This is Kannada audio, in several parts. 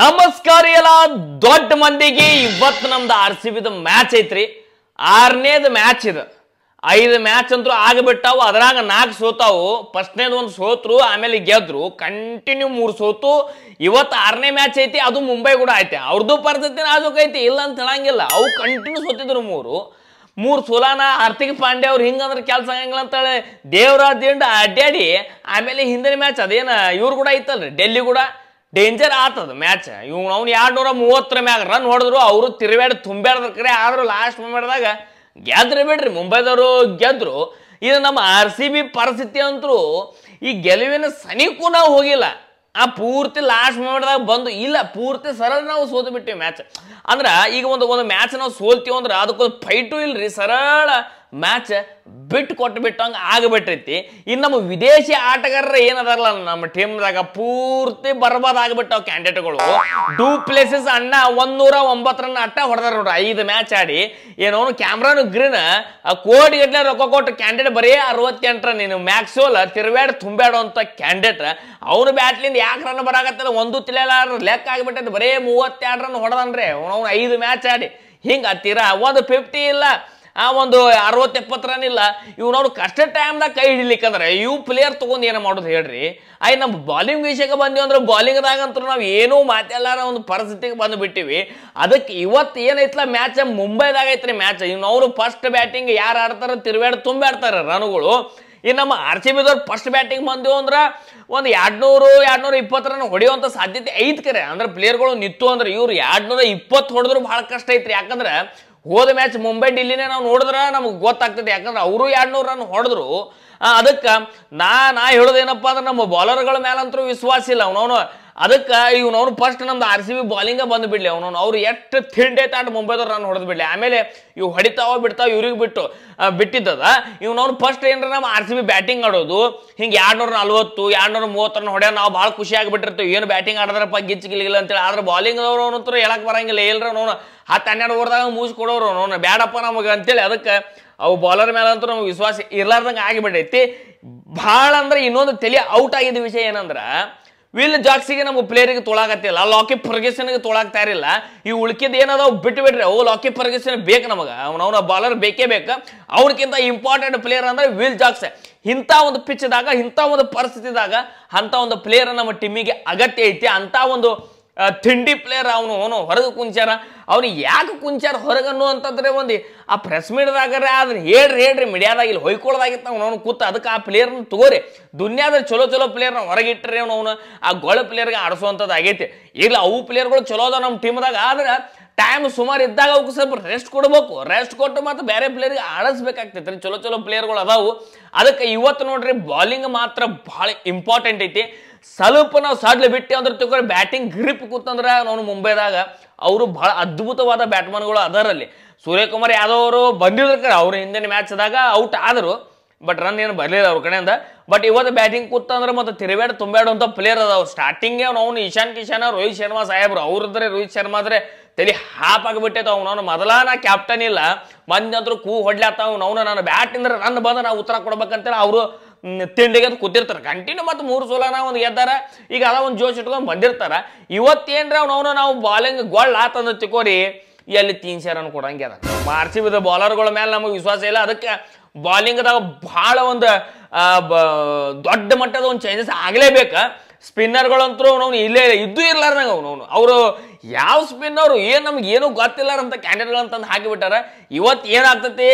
ನಮಸ್ಕಾರ ಎಲ್ಲ ದೊಡ್ಡ ಮಂದಿಗೆ ಇವತ್ತು ನಮ್ದು ಆರ್ ಸಿ ಬಿದ ಮ್ಯಾಚ್ ಐತ್ರಿ ಆರನೇದು ಮ್ಯಾಚ್ ಇದು ಐದು ಮ್ಯಾಚ್ ಅಂತೂ ಆಗಿಬಿಟ್ಟಾವು ಅದ್ರಾಗ ನಾಲ್ಕು ಸೋತಾವು ಫಸ್ಟ್ನೇದು ಒಂದು ಸೋತ್ರು ಆಮೇಲೆ ಗೆದ್ರು ಕಂಟಿನ್ಯೂ ಮೂರು ಸೋತು ಇವತ್ತು ಆರನೇ ಮ್ಯಾಚ್ ಐತಿ ಅದು ಮುಂಬೈ ಕೂಡ ಐತೆ ಅವ್ರದ್ದು ಪರಿಸ್ಥಿತಿ ನಾಜೂಕ್ ಐತಿ ಇಲ್ಲ ಅಂತ ಹೇಳಂಗಿಲ್ಲ ಅವು ಕಂಟಿನ್ಯೂ ಸೋತಿದ್ರು ಮೂರು ಮೂರು ಸೋಲಾನ ಹಾರ್ದಿಕ್ ಪಾಂಡೆ ಅವ್ರು ಹಿಂಗಂದ್ರ ಕೆಲಸ ಆಗಂಗಿಲ್ಲ ಅಂತೇಳಿ ದೇವರ ದಿಂಡ ಅಡ್ಡಾಡಿ ಆಮೇಲೆ ಹಿಂದಿನ ಮ್ಯಾಚ್ ಅದೇನ ಇವ್ರು ಕೂಡ ಐತಲ್ರಿ ಡೆಲ್ಲಿ ಕೂಡ ಡೇಂಜರ್ ಆತದ ಮ್ಯಾಚ್ ಇವ್ನು ಅವ್ನು ನೂರ ಮೂವತ್ತರ ಮ್ಯಾಗ ರನ್ ಹೊಡೆದ್ರು ಅವರು ತಿರುವಾಡಿ ತುಂಬ್ಯಾಡ್ದ ಕರೆ ಆದ್ರೂ ಲಾಸ್ಟ್ ಮೂಮೆಂಟ್ದಾಗ ಗೆದ್ರೆ ಬಿಡ್ರಿ ಮುಂಬೈದವರು ಗೆದ್ರು ಇದು ನಮ್ಮ ಆರ್ ಸಿ ಬಿ ಪರಿಸ್ಥಿತಿ ಅಂತರೂ ಈ ಗೆಲುವಿನ ಸನಿಕೂ ನಾವು ಹೋಗಿಲ್ಲ ಆ ಪೂರ್ತಿ ಲಾಸ್ಟ್ ಮೂಮೆಂಟ್ದಾಗ ಬಂದು ಇಲ್ಲ ಪೂರ್ತಿ ಸರಳ ನಾವು ಸೋತು ಬಿಟ್ಟಿವಿ ಮ್ಯಾಚ್ ಅಂದ್ರೆ ಈಗ ಒಂದು ಒಂದು ಮ್ಯಾಚ್ ನಾವು ಸೋಲ್ತೀವಿ ಅಂದ್ರೆ ಅದಕ್ಕೊಂದು ಫೈಟು ಇಲ್ರಿ ಸರಳ ಮ್ಯಾಚ್ ಬಿಟ್ಟು ಕೊಟ್ಟು ಬಿಟ್ಟಂಗೆ ಆಗಿಬಿಟ್ಟೈತಿ ಇನ್ನು ನಮ್ಮ ವಿದೇಶಿ ಆಟಗಾರರು ಏನದಾರಲ್ಲ ನಮ್ಮ ಟೀಮ್ದಾಗ ಪೂರ್ತಿ ಬರ್ಬಾದಾಗ್ಬಿಟ್ಟವು ಕ್ಯಾಂಡಿಡೇಟ್ಗಳು ಟೂ ಪ್ಲೇಸಸ್ ಅಣ್ಣ ಒಂದೂರ ಒಂಬತ್ತು ರನ್ ಅಟ್ಟ ಹೊಡೆದಾರ ನೋಡ್ರಿ ಐದು ಮ್ಯಾಚ್ ಆಡಿ ಏನೋ ಕ್ಯಾಮ್ರಾನು ಗ್ರೀನ್ ಆ ಕೋಟಿ ಗಟ್ಟಲೆ ರೊಕ್ಕ ಕೊಟ್ಟು ಕ್ಯಾಂಡಿಡೇಟ್ ಬರೀ ಅರವತ್ತೆಂಟು ರನ್ ನೀನು ಮ್ಯಾಕ್ಸೋಲ್ ತಿರುಗಾಡು ತುಂಬಾಡೋ ಅಂತ ಕ್ಯಾಂಡಿಡೇಟ್ ಅವನು ಬ್ಯಾಟ್ಲಿಂದ ಯಾಕೆ ರನ್ ಬರಾಕತ್ತದ ಒಂದು ತಿಳಿಯಲಾರ ಲೆಕ್ಕ ಆಗಿಬಿಟ್ಟೈತೆ ಬರೀ ಮೂವತ್ತೆರಡು ರನ್ ಹೊಡೆದನ್ರಿ ಅವನು ಐದು ಮ್ಯಾಚ್ ಆಡಿ ಹಿಂಗೆ ಹತ್ತಿರ ಒಂದು ಫಿಫ್ಟಿ ಇಲ್ಲ ಆ ಒಂದು ಅರವತ್ತು ಎಪ್ಪತ್ತು ರನ್ ಇಲ್ಲ ಅವ್ರು ಕಷ್ಟ ಟೈಮ್ದಾಗ ಕೈ ಹಿಡಿಲಿಕ್ಕಂದ್ರೆ ಇವು ಪ್ಲೇಯರ್ ತೊಗೊಂಡು ಏನು ಮಾಡೋದು ಹೇಳ್ರಿ ಆಯ್ತು ನಮ್ಮ ಬಾಲಿಂಗ್ ವಿಷಯಕ್ಕೆ ಬಂದೀವಿ ಅಂದ್ರೆ ಬಾಲಿಂಗ್ದಾಗ ಅಂತೂ ನಾವು ಏನೂ ಮಾತೆಲ್ಲಾರ ಒಂದು ಪರಿಸ್ಥಿತಿಗೆ ಬಂದು ಬಿಟ್ಟಿವಿ ಅದಕ್ಕೆ ಇವತ್ತು ಏನೈತ್ಲ ಮ್ಯಾಚ್ ಮುಂಬೈದಾಗ ಐತ್ರಿ ಮ್ಯಾಚ್ ಇವನವರು ಫಸ್ಟ್ ಬ್ಯಾಟಿಂಗ್ ಯಾರು ಆಡ್ತಾರ ತುಂಬಿ ಆಡ್ತಾರೆ ರನ್ಗಳು ಇನ್ನು ನಮ್ಮ ಆರ್ ಸಿ ಬಿದವ್ರು ಫಸ್ಟ್ ಬ್ಯಾಟಿಂಗ್ ಬಂದೆವು ಅಂದ್ರೆ ಒಂದು ಎರಡ್ನೂರು ಎರಡ್ನೂರ ಇಪ್ಪತ್ತು ರನ್ ಹೊಡೆಯುವಂಥ ಸಾಧ್ಯತೆ ಐತೆ ಕರೆ ಅಂದ್ರೆ ಪ್ಲೇಯರ್ಗಳು ನಿತ್ತು ಅಂದ್ರೆ ಇವ್ರು ಎರಡ್ನೂರ ಇಪ್ಪತ್ತು ಹೊಡೆದ್ರು ಭಾಳ ಕಷ್ಟ ಐತ್ರಿ ಯಾಕಂದ್ರೆ ಹೋದ ಮ್ಯಾಚ್ ಮುಂಬೈ ಡಿಲ್ಲಿನೇ ನಾವು ನೋಡಿದ್ರೆ ನಮ್ಗೆ ಗೊತ್ತಾಗ್ತದೆ ಯಾಕಂದ್ರೆ ಅವರು ಎರಡ್ನೂರು ರನ್ ಹೊಡೆದ್ರು ಅದಕ್ಕೆ ನಾ ನಾ ಹೇಳೋದೇನಪ್ಪ ಅಂದ್ರೆ ನಮ್ಮ ಬಾಲರ್ಗಳ ಮೇಲಂತರೂ ವಿಶ್ವಾಸ ಇಲ್ಲ ಅವನವನು ಅದಕ್ಕೆ ಇವ್ನು ಫಸ್ಟ್ ನಮ್ದು ಆರ್ ಸಿ ಬಿ ಬಾಲಿಂಗ ಬಂದು ಬಿಡ್ಲಿ ಅವನು ಅವ್ರು ಎಷ್ಟು ತಿಂಡೆ ತಾಂಡ್ ಮುಂಬೈದವ್ರು ರನ್ ಹೊಡೆದು ಬಿಡ್ಲಿ ಆಮೇಲೆ ಇವು ಹೊಡಿತಾವ ಬಿಡ್ತಾವ ಇವ್ರಿಗೆ ಬಿಟ್ಟು ಬಿಟ್ಟಿದ್ದದ ಇವ್ನು ಫಸ್ಟ್ ಏನರ ನಮ್ಮ ಆರ್ ಸಿ ಬಿ ಬ್ಯಾಟಿಂಗ್ ಆಡೋದು ಹಿಂಗೆ ಎರಡ್ನೂರ ನಲ್ವತ್ತು ಎರಡ್ನೂರ ಮೂವತ್ತು ರನ್ ನಾವು ಭಾಳ ಖುಷಿ ಆಗಿಬಿಟ್ಟಿರ್ತೀವಿ ಏನು ಬ್ಯಾಟಿಂಗ್ ಆಡಿದ್ರಪ್ಪ ಗಿಚ್ಚಿಗಿಲ್ಲ ಅಂತೇಳಿ ಆದ್ರೆ ಬಾಲಿಂಗ್ ಅವ್ರು ಅವನತ್ರ ಹೇಳಕ್ ಬರಂಗಿಲ್ಲ ಇಲ್ರ ನೋನು ಹತ್ತು ಹನ್ನೆರಡು ಓವರ್ದಾಗ ಮೂಸ್ಕೊಡೋರು ಅವನು ನೋನು ಬ್ಯಾಡಪ್ಪ ನಮಗೆ ಅಂತೇಳಿ ಅದಕ್ಕೆ ಅವು ಬಾಲರ್ ಮೇಲೆ ಅಂತೂ ನಮ್ಗೆ ವಿಶ್ವಾಸ ಇರ್ಲಾರ್ದಂಗೆ ಆಗಿಬಿಟ್ಟೈತಿ ಭಾಳ ಅಂದ್ರೆ ಇನ್ನೊಂದು ತಲೆ ಔಟ್ ಆಗಿದ್ದ ವಿಷಯ ಏನಂದ್ರೆ ವಿಲ್ ಜಾಕ್ಸಿಗೆ ನಮ್ಮ ಪ್ಲೇಯರ್ಗೆ ತೊಳಾಗತ್ತಿಲ್ಲ ಲಾಕಿ ಫರ್ಗೇಸನ್ಗೆ ತೊಳಾಗ್ತಾ ಇರಲಿಲ್ಲ ಈ ಉಳ್ಕಿದ ಏನಾದ್ರು ಬಿಟ್ಟು ಬಿಡ್ರಿ ಓ ಲಾಕಿ ಫರ್ಗೇಸನ್ ಬೇಕು ನಮಗೆ ಅವನವನ ಬಾಲರ್ ಬೇಕೇ ಬೇಕು ಅವ್ರಿಗಿಂತ ಇಂಪಾರ್ಟೆಂಟ್ ಪ್ಲೇಯರ್ ಅಂದ್ರೆ ವಿಲ್ ಜಾಕ್ಸ್ ಇಂಥ ಒಂದು ಪಿಚ್ದಾಗ ಇಂಥ ಒಂದು ಪರಿಸ್ಥಿತಿದಾಗ ಅಂಥ ಒಂದು ಪ್ಲೇಯರ್ ನಮ್ಮ ಟೀಮಿಗೆ ಅಗತ್ಯ ಐತಿ ಅಂಥ ಒಂದು ತಿಂಡಿ ಪ್ಲೇಯರ್ ಅವನು ಅವನು ಹೊರಗೆ ಕುಂಚಾರ ಅವ್ನು ಯಾಕೆ ಕುಂಚಾರ ಹೊರಗೆ ಅಂತಂದ್ರೆ ಒಂದು ಆ ಪ್ರೆಸ್ ಮೀಡ್ದಾಗರೆ ಅದನ್ನ ಹೇಳ್ರಿ ಹೇಳ್ರಿ ಮೀಡಿಯಾದಾಗ ಇಲ್ಲಿ ಹೊಯ್ಕೊಳ್ಳೋದಾಗಿತ್ತು ಅವ್ನು ಅವ್ನು ಕೂತ ಅದಕ್ಕೆ ಆ ಪ್ಲೇಯರ್ನ ತಗೋರಿ ದುನಿಯಾದ ಚಲೋ ಚಲೋ ಪ್ಲೇಯರ್ನ ಹೊರಗೆ ಇಟ್ಟರೆ ಅವನು ಅವನು ಆ ಗೋಳ ಪ್ಲೇಯರ್ಗೆ ಆಡಿಸುವಂಥದ್ದು ಆಗೈತಿ ಇಲ್ಲ ಅವು ಪ್ಲೇಯರ್ಗಳು ಚಲೋ ಅದ ನಮ್ಮ ಟೀಮ್ದಾಗ ಆದ್ರೆ ಟೈಮ್ ಸುಮಾರು ಇದ್ದಾಗ ಅವಕ್ಕೆ ಸ್ವಲ್ಪ ರೆಸ್ಟ್ ಕೊಡಬೇಕು ರೆಸ್ಟ್ ಕೊಟ್ಟು ಮತ್ತು ಬೇರೆ ಪ್ಲೇಯರ್ಗೆ ಆಡಿಸ್ಬೇಕಾಗ್ತೈತೆ ರೀ ಚಲೋ ಚಲೋ ಪ್ಲೇಯರ್ಗಳು ಅದಾವು ಅದಕ್ಕೆ ಇವತ್ತು ನೋಡ್ರಿ ಬಾಲಿಂಗ್ ಮಾತ್ರ ಭಾಳ ಇಂಪಾರ್ಟೆಂಟ್ ಐತಿ ಸ್ವಲ್ಪ ನಾವು ಸಾಡ್ಲೆ ಬಿಟ್ಟು ಅಂದ್ರೆ ತಿಳ್ಕೊಂಡ್ರೆ ಬ್ಯಾಟಿಂಗ್ ಗ್ರಿಪ್ ಕೂತಂದ್ರೆ ಅವನು ಮುಂಬೈದಾಗ ಅವರು ಬಹಳ ಅದ್ಭುತವಾದ ಬ್ಯಾಟ್ಮನ್ಗಳು ಅದರಲ್ಲಿ ಸೂರ್ಯಕುಮಾರ್ ಯಾದವ್ ಅವರು ಬಂದಿದ್ರೆ ಅವ್ರ ಹಿಂದಿನ ಮ್ಯಾಚ್ದಾಗ ಔಟ್ ಆದರು ಬಟ್ ರನ್ ಏನು ಬರಲಿಲ್ಲ ಅವ್ರ ಕಡೆಯಿಂದ ಬಟ್ ಇವತ್ತು ಬ್ಯಾಟಿಂಗ್ ಕೂತಂದ್ರೆ ಮತ್ತೆ ತಿರುಗಾಡ್ ತುಂಬಾಡುವಂಥ ಪ್ಲೇಯರ್ ಅವ್ರು ಸ್ಟಾರ್ಟಿಂಗೇ ಅವ್ನು ಇಶಾನ್ ಕಿಶಾನ್ ರೋಹಿತ್ ಶರ್ಮಾ ಸಾಹೇಬ್ರು ಅವ್ರದ್ರೆ ರೋಹಿತ್ ಶರ್ಮಾ ಅಂದ್ರೆ ತಲೆ ಹಾಪ್ ಆಗಿಬಿಟ್ಟೈತೆ ಅವ್ನು ಅವನು ಮೊದಲ ನಾ ಕ್ಯಾಪ್ಟನ್ ಇಲ್ಲ ಮಂದಿ ಅಂದ್ರೂ ಕೂ ಹೊಡ್ಲಾತ ಅವನು ನಾನು ಇಂದ್ರೆ ರನ್ ಬಂದ ನಾವು ಉತ್ತರ ಕೊಡ್ಬೇಕಂತೇಳಿ ಅವರು ತಿಂಡಿಗೆ ಅದು ಕೂತಿರ್ತಾರೆ ಕಂಟಿನ್ಯೂ ಮತ್ತು ಮೂರು ಸೋಲನ ಒಂದು ಗೆದ್ದಾರ ಈಗ ಅದ ಒಂದು ಜೋಶ್ ಇಟ್ಕೊಂಡು ಬಂದಿರ್ತಾರ ಇವತ್ತೇನ್ರ ಅವನವನು ನಾವು ಬಾಲಿಂಗ್ ಗೋಳ್ ಆತಂದು ತಿಕೋರಿ ಎಲ್ಲಿ ತೀನ್ ಶೇರನ್ನು ಕೊಡಂಗೆ ಅದ ಆರ್ ಬಿದ್ದ ಬಿದ ಮೇಲೆ ನಮಗೆ ವಿಶ್ವಾಸ ಇಲ್ಲ ಅದಕ್ಕೆ ಬಾಲಿಂಗ್ದಾಗ ಭಾಳ ಒಂದು ದೊಡ್ಡ ಮಟ್ಟದ ಒಂದು ಚೇಂಜಸ್ ಆಗಲೇಬೇಕು ಸ್ಪಿನ್ನರ್ಗಳಂತೂ ಅವ್ನವ್ನು ಇಲ್ಲೇ ಇದ್ದು ಇರ್ಲಾರ್ದಂಗೆ ಅವನು ಅವರು ಯಾವ ಸ್ಪಿನ್ನರ್ ಏನು ನಮ್ಗೆ ಏನೂ ಗೊತ್ತಿಲ್ಲಾರಂತ ಕ್ಯಾಂಡಿಡೇಟ್ಗಳಂತಂದು ಹಾಕಿಬಿಟ್ಟಾರ ಇವತ್ತು ಏನಾಗ್ತತಿ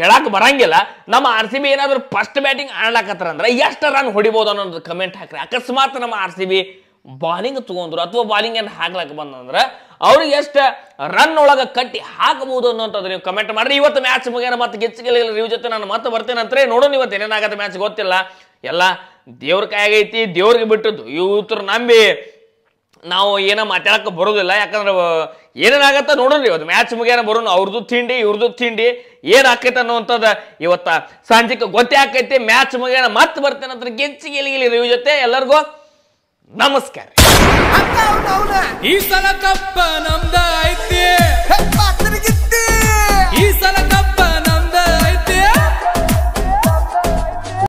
ಹೇಳಕ್ ಬರಂಗಿಲ್ಲ ನಮ್ಮ ಆರ್ ಸಿ ಬಿ ಏನಾದರೂ ಫಸ್ಟ್ ಬ್ಯಾಟಿಂಗ್ ಆಡ್ಲಾಕತ್ತಾರ ಅಂದ್ರೆ ಎಷ್ಟು ರನ್ ಹೊಡಿಬೋದು ಅನ್ನೋದು ಕಮೆಂಟ್ ಹಾಕ್ರಿ ಅಕಸ್ಮಾತ್ ನಮ್ಮ ಆರ್ ಸಿ ಬಿ ಬಾಲಿಂಗ್ ತಗೊಂಡ್ರು ಅಥವಾ ಬಾಲಿಂಗ್ ಏನು ಹಾಕ್ಲಾಕ ಬಂದಂದ್ರೆ ಅವ್ರಿಗೆ ಎಷ್ಟು ರನ್ ಒಳಗ ಕಟ್ಟಿ ಹಾಕಬಹುದು ಅನ್ನೋಂಥದ್ದು ನೀವು ಕಮೆಂಟ್ ಮಾಡ್ರಿ ಇವತ್ತು ಮ್ಯಾಚ್ ಮುಗಿಯೋ ಮತ್ತೆ ಗೆಚ್ಚಗಲಿಲ್ಲ ರಿವ್ಯೂ ಜೊತೆ ನಾನು ಮತ್ತೆ ಬರ್ತೇನೆ ಅಂತ ನೋಡೋಣ ಇವತ್ತು ಏನೇನಾಗತ್ತೆ ಮ್ಯಾಚ್ ಗೊತ್ತಿಲ್ಲ ಎಲ್ಲ ದೇವ್ರ ಕಾಯಾಗೈತಿ ದೇವ್ರಿಗೆ ಬಿಟ್ಟದ್ದು ಇವತ್ರು ನಂಬಿ ನಾವು ಏನೋ ಮಾತಾಡಕ್ಕೆ ಬರೋದಿಲ್ಲ ಯಾಕಂದ್ರೆ ಏನೇನಾಗತ್ತ ನೋಡೋಣ ಇವತ್ತು ಮ್ಯಾಚ್ ಮುಗಿಯಾರ ಬರೋಣ ಅವ್ರದ್ದು ತಿಂಡಿ ಇವ್ರದ್ದು ತಿಂಡಿ ಏನು ಆಕೈತೆ ಅನ್ನೋವಂಥದ್ದು ಇವತ್ತ ಸಾಂಜಿಕ ಗೊತ್ತೇ ಆಕೈತಿ ಮ್ಯಾಚ್ ಮುಗಿಯಾರ ಮತ್ತೆ ಬರ್ತೇನೆ ಅಂತ ಗೆಂಚಿ ಗೆಲಿ ಗೆಲಿ ರಿವ್ಯೂ ಜೊತೆ ಎಲ್ಲರಿಗೂ ನಮಸ್ಕಾರ ಈ ಸಲ ಕಪ್ಪ ನಮ್ದಾ